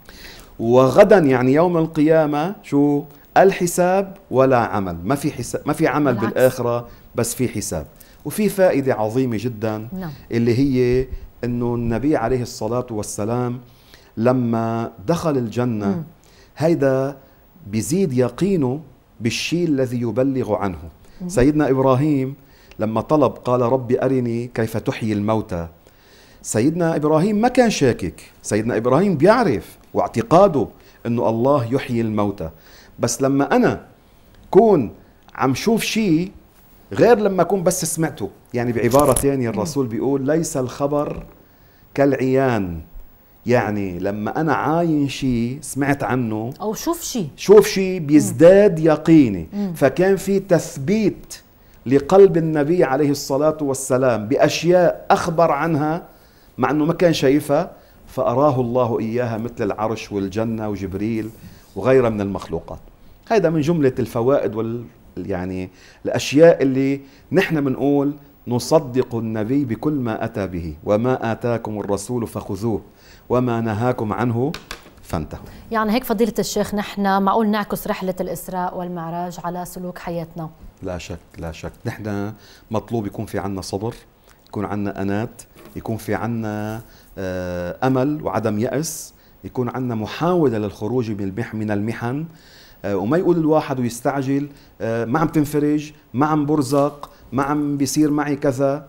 وغدا يعني يوم القيامة شو الحساب ولا عمل ما في حساب ما في عمل بالعكس. بالآخرة بس في حساب وفي فائدة عظيمة جدا نعم. اللي هي انه النبي عليه الصلاة والسلام لما دخل الجنة م. هيدا بيزيد يقينه بالشيء الذي يبلغ عنه م. سيدنا إبراهيم لما طلب قال ربي أرني كيف تحيي الموتى سيدنا إبراهيم ما كان شاكك سيدنا إبراهيم بيعرف واعتقاده أنه الله يحيي الموتى بس لما أنا كون عم شوف شيء غير لما أكون بس سمعته يعني بعبارة ثانية الرسول بيقول ليس الخبر كالعيان يعني لما انا عاين شيء سمعت عنه او شوف شيء شوف شيء بيزداد مم. يقيني مم. فكان في تثبيت لقلب النبي عليه الصلاه والسلام باشياء اخبر عنها مع انه ما كان شايفها فاراه الله اياها مثل العرش والجنه وجبريل وغيرها من المخلوقات هذا من جمله الفوائد وال يعني الاشياء اللي نحن بنقول نصدق النبي بكل ما اتى به وما اتاكم الرسول فخذوه وما نهاكم عنه فانتهوا يعني هيك فضيلة الشيخ نحن معقول نعكس رحلة الإسراء والمعراج على سلوك حياتنا لا شك لا شك نحن مطلوب يكون في عنا صبر يكون عنا أنات يكون في عنا آه، أمل وعدم يأس يكون عنا محاولة للخروج من المحن آه، وما يقول الواحد ويستعجل آه، ما عم تنفرج ما عم برزق ما عم بيصير معي كذا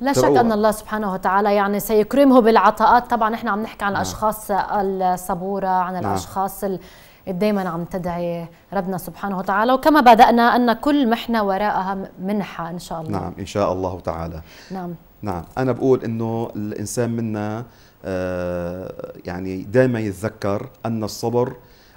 لا شك أن الله سبحانه وتعالى يعني سيكرمه بالعطاءات طبعا احنا عم نحكي عن نعم. الأشخاص الصبورة عن نعم. الأشخاص دائما عم تدعي ربنا سبحانه وتعالى وكما بدأنا أن كل محنة وراءها منحة إن شاء الله نعم إن شاء الله تعالى نعم نعم أنا بقول أنه الإنسان منا آه، يعني دائما يتذكر أن الصبر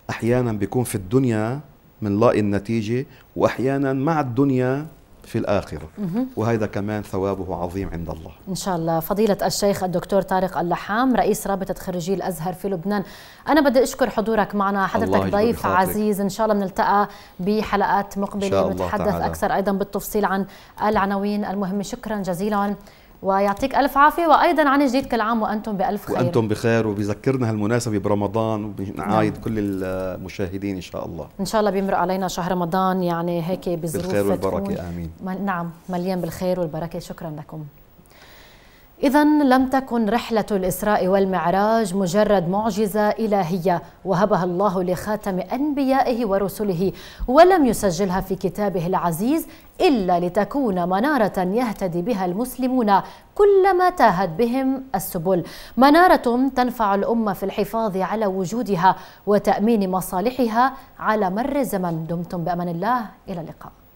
أحيانا بيكون في الدنيا بنلاقي النتيجة وأحيانا مع الدنيا في الآخرة وهذا كمان ثوابه عظيم عند الله إن شاء الله فضيلة الشيخ الدكتور طارق اللحام رئيس رابطة خريجي الأزهر في لبنان أنا بدي أشكر حضورك معنا حضرتك ضيف عزيز إن شاء الله بنلتقى بحلقات مقبلة نتحدث أكثر أيضا بالتفصيل عن العناوين المهمة شكرا جزيلا ويعطيك ألف عافية وأيضا عن جديد كل عام وأنتم بألف خير وأنتم بخير وبذكرنا هالمناسبة برمضان وبنعايد نعم. كل المشاهدين إن شاء الله إن شاء الله بيمر علينا شهر رمضان يعني هيك بظروف بالخير والبركة آمين نعم مليان بالخير والبركة شكرا لكم إذا لم تكن رحلة الإسراء والمعراج مجرد معجزة إلهية وهبها الله لخاتم أنبيائه ورسله ولم يسجلها في كتابه العزيز إلا لتكون منارة يهتدي بها المسلمون كلما تاهت بهم السبل منارة تنفع الأمة في الحفاظ على وجودها وتأمين مصالحها على مر الزمن دمتم بأمان الله إلى اللقاء